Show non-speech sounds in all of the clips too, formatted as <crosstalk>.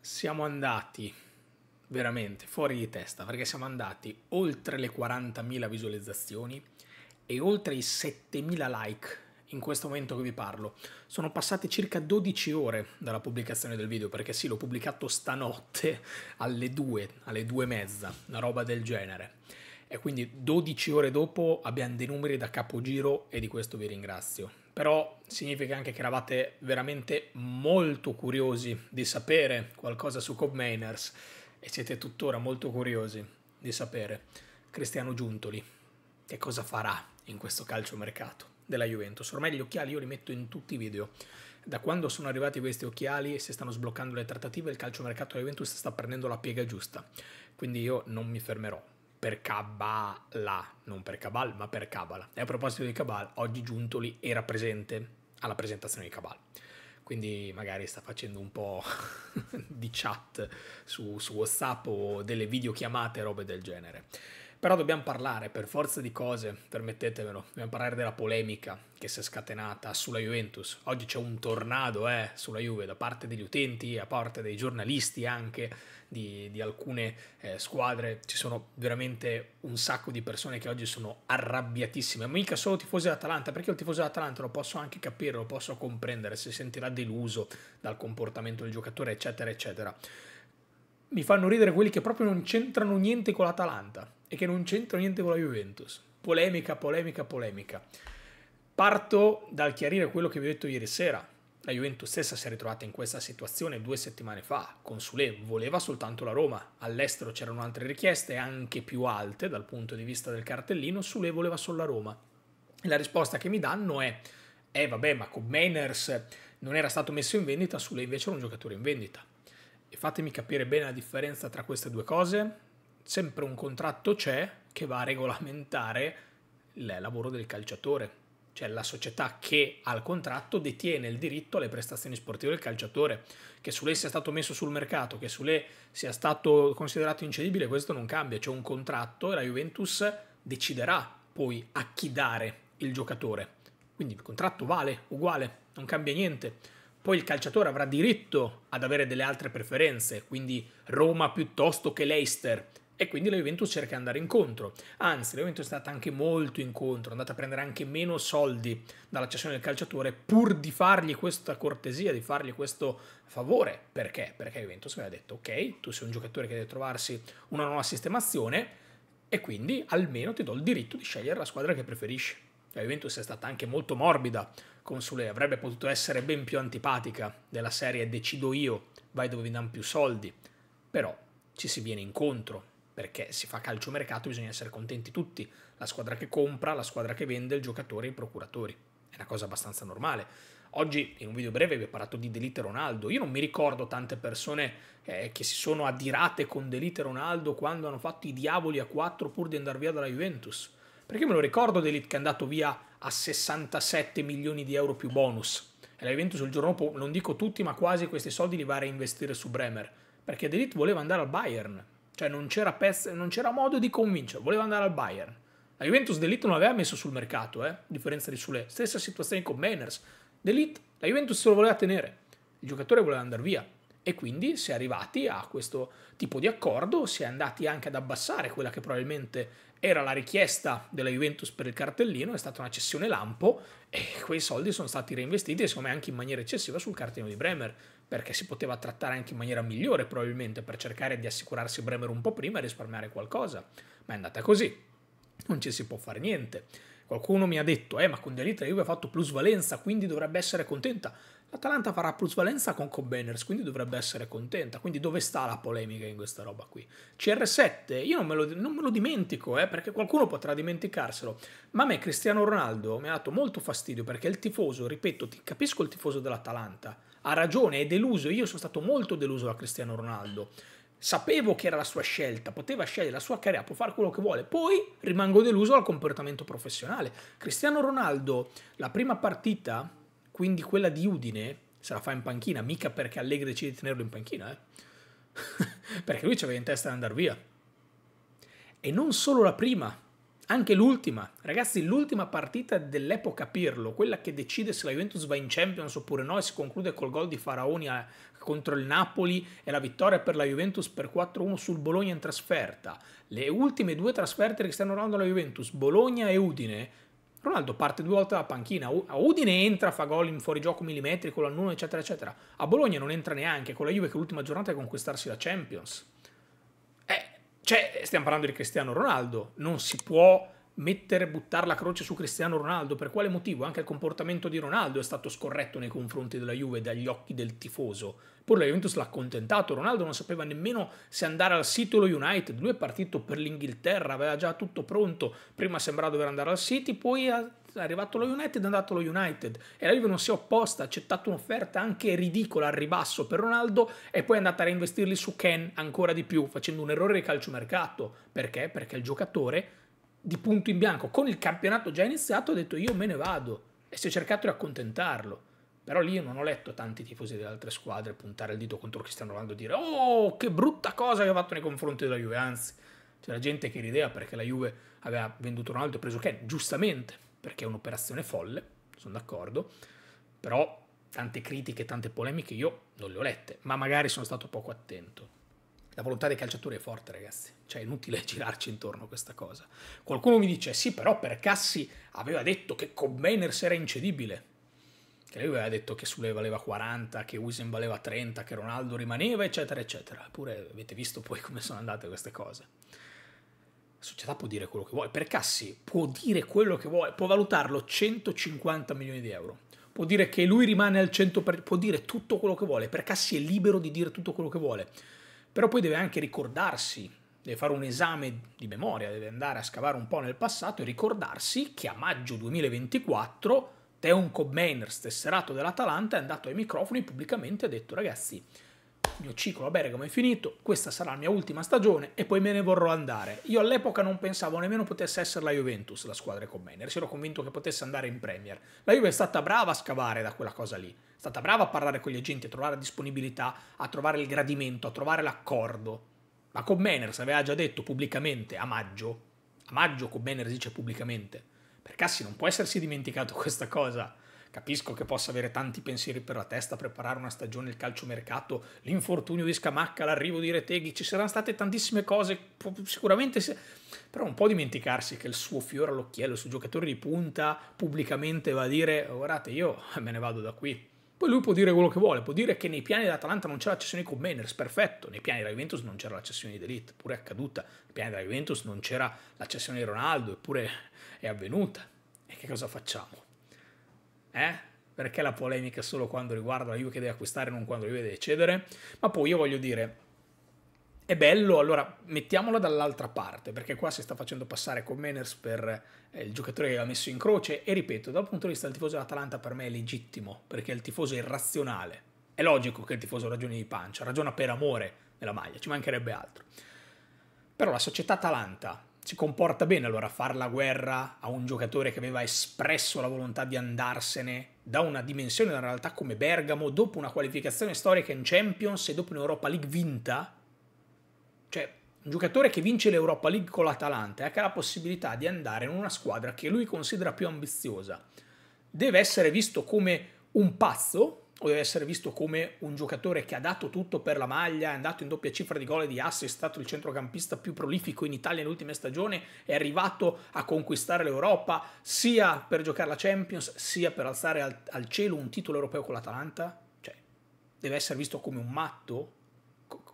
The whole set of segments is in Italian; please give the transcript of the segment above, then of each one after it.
siamo andati veramente fuori di testa perché siamo andati oltre le 40.000 visualizzazioni e oltre i 7.000 like in questo momento che vi parlo. Sono passate circa 12 ore dalla pubblicazione del video, perché sì, l'ho pubblicato stanotte alle 2, alle 2 e mezza, una roba del genere e quindi 12 ore dopo abbiamo dei numeri da capogiro e di questo vi ringrazio. Però significa anche che eravate veramente molto curiosi di sapere qualcosa su Cobmainers e siete tuttora molto curiosi di sapere Cristiano Giuntoli che cosa farà in questo calciomercato della Juventus. Ormai gli occhiali io li metto in tutti i video. Da quando sono arrivati questi occhiali e si stanno sbloccando le trattative, il calciomercato della Juventus sta prendendo la piega giusta. Quindi io non mi fermerò per Kabbalah, non per Kabal, ma per Kabbalah. E a proposito di Kabal, oggi Giuntoli era presente alla presentazione di Kabal. Quindi magari sta facendo un po' <laughs> di chat su, su WhatsApp o delle videochiamate, robe del genere. Però dobbiamo parlare per forza di cose, permettetemelo, dobbiamo parlare della polemica che si è scatenata sulla Juventus. Oggi c'è un tornado eh, sulla Juve da parte degli utenti, da parte dei giornalisti anche di, di alcune eh, squadre. Ci sono veramente un sacco di persone che oggi sono arrabbiatissime, ma mica solo tifosi dell'Atalanta, perché il tifoso dell'Atalanta lo posso anche capire, lo posso comprendere, si sentirà deluso dal comportamento del giocatore, eccetera, eccetera mi fanno ridere quelli che proprio non c'entrano niente con l'Atalanta e che non c'entra niente con la Juventus. Polemica, polemica, polemica. Parto dal chiarire quello che vi ho detto ieri sera. La Juventus stessa si è ritrovata in questa situazione due settimane fa. Consulé voleva soltanto la Roma. All'estero c'erano altre richieste, anche più alte dal punto di vista del cartellino. Sule voleva solo la Roma. E la risposta che mi danno è: eh vabbè, ma con Mainers non era stato messo in vendita, Sule invece era un giocatore in vendita. E fatemi capire bene la differenza tra queste due cose sempre un contratto c'è che va a regolamentare il lavoro del calciatore. Cioè la società che ha il contratto detiene il diritto alle prestazioni sportive del calciatore. Che su lei sia stato messo sul mercato, che su lei sia stato considerato incedibile, questo non cambia. C'è un contratto e la Juventus deciderà poi a chi dare il giocatore. Quindi il contratto vale, uguale, non cambia niente. Poi il calciatore avrà diritto ad avere delle altre preferenze, quindi Roma piuttosto che Leicester, e quindi la Juventus cerca di andare incontro. Anzi, la Juventus è stata anche molto incontro, è andata a prendere anche meno soldi dalla cessione del calciatore pur di fargli questa cortesia, di fargli questo favore. Perché? Perché la Juventus aveva detto ok, tu sei un giocatore che deve trovarsi una nuova sistemazione e quindi almeno ti do il diritto di scegliere la squadra che preferisci. La Juventus è stata anche molto morbida con Sule, avrebbe potuto essere ben più antipatica della serie decido io, vai dove mi danno più soldi, però ci si viene incontro perché si fa calciomercato, bisogna essere contenti tutti, la squadra che compra, la squadra che vende, il giocatore i procuratori. È una cosa abbastanza normale. Oggi in un video breve vi ho parlato di Delite Ronaldo. Io non mi ricordo tante persone eh, che si sono adirate con Delite Ronaldo quando hanno fatto i diavoli a 4 pur di andare via dalla Juventus. Perché me lo ricordo Delite che è andato via a 67 milioni di euro più bonus. E la Juventus il giorno dopo, non dico tutti, ma quasi questi soldi li va a reinvestire su Bremer. Perché Delite voleva andare al Bayern cioè non c'era, pezzo, non c'era modo di convincere, voleva andare al Bayern. La Juventus Delitto non l'aveva messo sul mercato, eh? a differenza di sulle stesse situazioni con Mainers. Delitto, la Juventus se lo voleva tenere, il giocatore voleva andare via. E quindi si è arrivati a questo tipo di accordo, si è andati anche ad abbassare quella che probabilmente era la richiesta della Juventus per il cartellino, è stata una cessione lampo e quei soldi sono stati reinvestiti, secondo me anche in maniera eccessiva, sul cartellino di Bremer perché si poteva trattare anche in maniera migliore probabilmente per cercare di assicurarsi Bremer un po' prima e risparmiare qualcosa, ma è andata così, non ci si può fare niente. Qualcuno mi ha detto, eh ma con Delita Juve ha fatto plusvalenza, quindi dovrebbe essere contenta. L'Atalanta farà plusvalenza con Cobbeners, quindi dovrebbe essere contenta. Quindi dove sta la polemica in questa roba qui? CR7, io non me lo, non me lo dimentico, eh, perché qualcuno potrà dimenticarselo, ma a me Cristiano Ronaldo mi ha dato molto fastidio perché il tifoso, ripeto, ti capisco il tifoso dell'Atalanta, ha ragione, è deluso. Io sono stato molto deluso da Cristiano Ronaldo. Sapevo che era la sua scelta, poteva scegliere la sua carriera, può fare quello che vuole. Poi rimango deluso dal comportamento professionale. Cristiano Ronaldo, la prima partita, quindi quella di Udine, se la fa in panchina, mica perché Allegri decide di tenerlo in panchina, eh. <laughs> perché lui ci aveva in testa di andare via. E non solo la prima, anche l'ultima, ragazzi, l'ultima partita dell'epoca Pirlo, quella che decide se la Juventus va in Champions oppure no e si conclude col gol di Faraoni a, eh, contro il Napoli e la vittoria per la Juventus per 4-1 sul Bologna in trasferta. Le ultime due trasferte che stanno Ronaldo la Juventus, Bologna e Udine, Ronaldo parte due volte dalla panchina, a Udine entra, fa gol in fuorigioco millimetrico, l'annuno eccetera eccetera. A Bologna non entra neanche, con la Juve che è l'ultima giornata è conquistarsi la Champions. Cioè, stiamo parlando di Cristiano Ronaldo, non si può mettere, buttare la croce su Cristiano Ronaldo, per quale motivo? Anche il comportamento di Ronaldo è stato scorretto nei confronti della Juve dagli occhi del tifoso. Poi la Juventus l'ha accontentato, Ronaldo non sapeva nemmeno se andare al City o United, lui è partito per l'Inghilterra, aveva già tutto pronto, prima sembrava dover andare al City, poi è arrivato lo United, è andato lo United e la Juve non si è opposta, ha accettato un'offerta anche ridicola al ribasso per Ronaldo e poi è andata a reinvestirli su Ken ancora di più, facendo un errore di calciomercato. Perché? Perché il giocatore di punto in bianco, con il campionato già iniziato, ha detto io me ne vado e si è cercato di accontentarlo. Però lì io non ho letto tanti tifosi delle altre squadre puntare il dito contro Cristiano Ronaldo e dire oh che brutta cosa che ha fatto nei confronti della Juve, anzi c'era gente che rideva perché la Juve aveva venduto Ronaldo e preso Ken, giustamente perché è un'operazione folle, sono d'accordo, però tante critiche, tante polemiche io non le ho lette, ma magari sono stato poco attento. La volontà dei calciatori è forte, ragazzi, cioè è inutile <laughs> girarci intorno a questa cosa. Qualcuno mi dice, sì, però per Cassi aveva detto che Combeners era incedibile, che lui aveva detto che Sule valeva 40, che Usen valeva 30, che Ronaldo rimaneva, eccetera, eccetera. Eppure avete visto poi come sono andate queste cose. La società può dire quello che vuole, per Cassi può dire quello che vuole, può valutarlo 150 milioni di euro, può dire che lui rimane al 100%, può dire tutto quello che vuole, per Cassi è libero di dire tutto quello che vuole, però poi deve anche ricordarsi, deve fare un esame di memoria, deve andare a scavare un po' nel passato e ricordarsi che a maggio 2024 Teon Cobainer, stesserato dell'Atalanta, è andato ai microfoni pubblicamente e ha detto ragazzi il mio ciclo a Bergamo è finito, questa sarà la mia ultima stagione e poi me ne vorrò andare. Io all'epoca non pensavo nemmeno potesse essere la Juventus la squadra con me, ero convinto che potesse andare in Premier. La Juve è stata brava a scavare da quella cosa lì, è stata brava a parlare con gli agenti, a trovare la disponibilità, a trovare il gradimento, a trovare l'accordo. Ma con Manners aveva già detto pubblicamente a maggio, a maggio con Manners dice pubblicamente, per Cassi non può essersi dimenticato questa cosa Capisco che possa avere tanti pensieri per la testa, preparare una stagione, il calciomercato, l'infortunio di Scamacca, l'arrivo di Reteghi, ci saranno state tantissime cose, sicuramente, se... però un po' dimenticarsi che il suo fiore all'occhiello, il suo giocatore di punta, pubblicamente va a dire guardate io me ne vado da qui. Poi lui può dire quello che vuole, può dire che nei piani dell'Atalanta non c'era la cessione con Mainers, perfetto, nei piani della Juventus non c'era la cessione di Delete, pure è accaduta, nei piani della Juventus non c'era la cessione di Ronaldo, eppure è avvenuta. E che cosa facciamo? eh? Perché la polemica solo quando riguarda la Juve che deve acquistare, non quando la Juve deve cedere? Ma poi io voglio dire, è bello, allora mettiamola dall'altra parte, perché qua si sta facendo passare con Meners per eh, il giocatore che l'ha messo in croce e ripeto, dal punto di vista del tifoso dell'Atalanta per me è legittimo, perché il tifoso è irrazionale. È logico che il tifoso ragioni di pancia, ragiona per amore nella maglia, ci mancherebbe altro. Però la società Atalanta si comporta bene allora far la guerra a un giocatore che aveva espresso la volontà di andarsene da una dimensione da una realtà come Bergamo dopo una qualificazione storica in Champions e dopo un'Europa League vinta? Cioè, un giocatore che vince l'Europa League con l'Atalanta e ha la possibilità di andare in una squadra che lui considera più ambiziosa, deve essere visto come un pazzo o deve essere visto come un giocatore che ha dato tutto per la maglia, è andato in doppia cifra di gol e di assi, è stato il centrocampista più prolifico in Italia nell'ultima stagione, è arrivato a conquistare l'Europa sia per giocare la Champions sia per alzare al, al cielo un titolo europeo con l'Atalanta? Cioè, deve essere visto come un matto,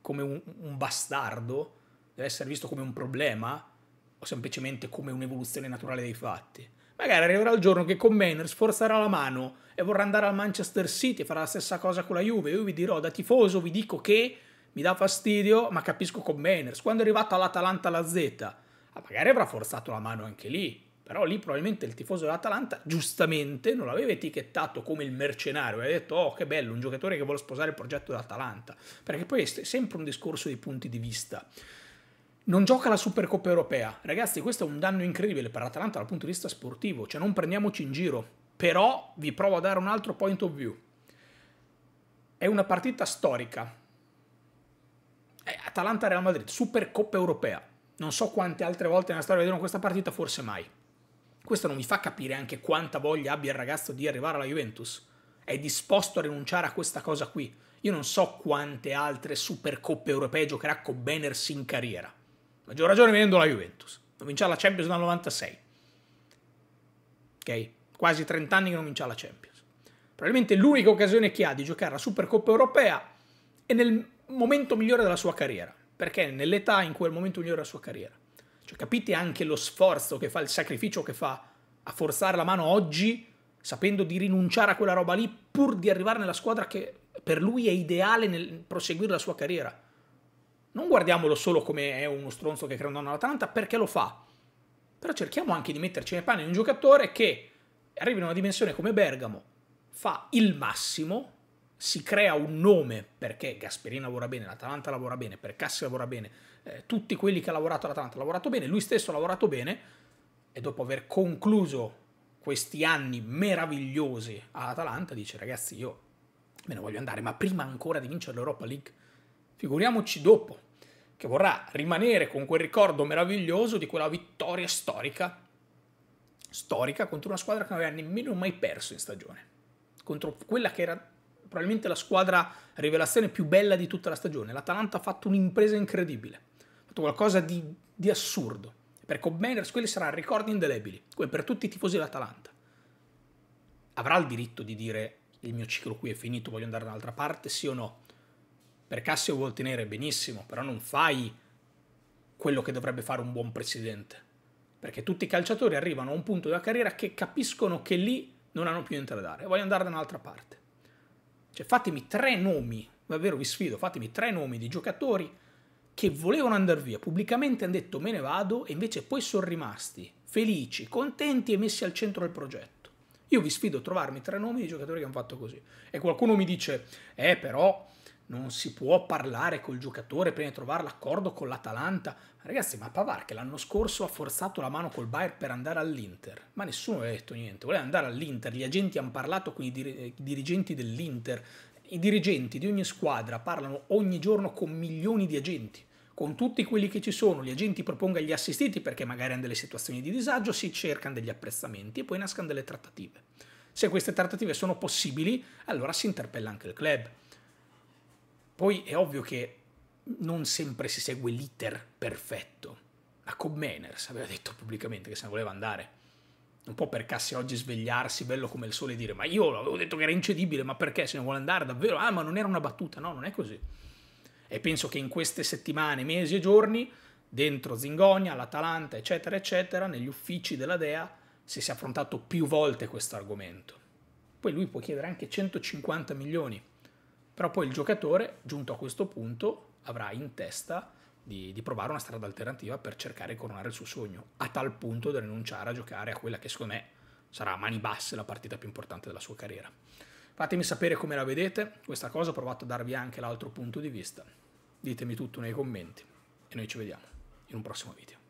come un, un bastardo, deve essere visto come un problema o semplicemente come un'evoluzione naturale dei fatti? Magari arriverà il giorno che con Manners forzerà la mano e vorrà andare al Manchester City e farà la stessa cosa con la Juve. Io vi dirò da tifoso, vi dico che mi dà fastidio, ma capisco con Manners. Quando è arrivato all'Atalanta la Z, ah, magari avrà forzato la mano anche lì. Però lì probabilmente il tifoso dell'Atalanta, giustamente, non l'aveva etichettato come il mercenario. Aveva detto, oh che bello, un giocatore che vuole sposare il progetto dell'Atalanta. Perché poi è sempre un discorso di punti di vista non gioca la Supercoppa europea. Ragazzi, questo è un danno incredibile per l'Atalanta dal punto di vista sportivo, cioè non prendiamoci in giro. Però vi provo a dare un altro point of view. È una partita storica. È Atalanta-Real Madrid, Supercoppa europea. Non so quante altre volte nella storia vedremo questa partita, forse mai. Questo non mi fa capire anche quanta voglia abbia il ragazzo di arrivare alla Juventus. È disposto a rinunciare a questa cosa qui. Io non so quante altre Supercoppe europee giocherà con Benners in carriera maggior ragione venendo la Juventus. Non vinceva la Champions dal 96. Ok? Quasi 30 anni che non vinceva la Champions. Probabilmente l'unica occasione che ha di giocare la Supercoppa europea è nel momento migliore della sua carriera. Perché nell'età in cui è il momento migliore della sua carriera. Cioè, capite anche lo sforzo che fa, il sacrificio che fa a forzare la mano oggi, sapendo di rinunciare a quella roba lì, pur di arrivare nella squadra che per lui è ideale nel proseguire la sua carriera non guardiamolo solo come è uno stronzo che crea un danno all'Atalanta perché lo fa, però cerchiamo anche di metterci nei panni di un giocatore che arriva in una dimensione come Bergamo, fa il massimo, si crea un nome perché Gasperini lavora bene, l'Atalanta lavora bene, Percassi lavora bene, eh, tutti quelli che ha lavorato all'Atalanta hanno lavorato bene, lui stesso ha lavorato bene e dopo aver concluso questi anni meravigliosi all'Atalanta dice ragazzi io me ne voglio andare, ma prima ancora di vincere l'Europa League, figuriamoci dopo che vorrà rimanere con quel ricordo meraviglioso di quella vittoria storica, storica contro una squadra che non aveva nemmeno mai perso in stagione, contro quella che era probabilmente la squadra rivelazione più bella di tutta la stagione. L'Atalanta ha fatto un'impresa incredibile, ha fatto qualcosa di, di assurdo. Per Cobb quelli saranno ricordi indelebili, come per tutti i tifosi dell'Atalanta. Avrà il diritto di dire il mio ciclo qui è finito, voglio andare da un'altra parte, sì o no? Per Cassio vuol tenere benissimo, però non fai quello che dovrebbe fare un buon presidente. Perché tutti i calciatori arrivano a un punto della carriera che capiscono che lì non hanno più niente da dare e vogliono andare da un'altra parte. Cioè fatemi tre nomi, davvero vi sfido, fatemi tre nomi di giocatori che volevano andare via, pubblicamente hanno detto me ne vado e invece poi sono rimasti felici, contenti e messi al centro del progetto. Io vi sfido a trovarmi tre nomi di giocatori che hanno fatto così. E qualcuno mi dice, eh però non si può parlare col giocatore prima di trovare l'accordo con l'Atalanta. Ragazzi, ma Pavar che l'anno scorso ha forzato la mano col Bayern per andare all'Inter, ma nessuno gli ha detto niente, voleva andare all'Inter, gli agenti hanno parlato con i, dir- eh, i dirigenti dell'Inter, i dirigenti di ogni squadra parlano ogni giorno con milioni di agenti. Con tutti quelli che ci sono, gli agenti propongono gli assistiti perché magari hanno delle situazioni di disagio, si cercano degli apprezzamenti e poi nascono delle trattative. Se queste trattative sono possibili, allora si interpella anche il club. Poi è ovvio che non sempre si segue l'iter perfetto. La Commeners aveva detto pubblicamente che se ne voleva andare. Un po' per cassi oggi svegliarsi bello come il sole e dire ma io l'avevo detto che era incedibile, ma perché se ne vuole andare davvero? Ah, ma non era una battuta. No, non è così. E penso che in queste settimane, mesi e giorni, dentro Zingonia, l'Atalanta, eccetera, eccetera, negli uffici della Dea, si sia affrontato più volte questo argomento. Poi lui può chiedere anche 150 milioni però poi il giocatore, giunto a questo punto, avrà in testa di, di, provare una strada alternativa per cercare di coronare il suo sogno, a tal punto da rinunciare a giocare a quella che secondo me sarà a mani basse la partita più importante della sua carriera. Fatemi sapere come la vedete, questa cosa ho provato a darvi anche l'altro punto di vista. Ditemi tutto nei commenti e noi ci vediamo in un prossimo video.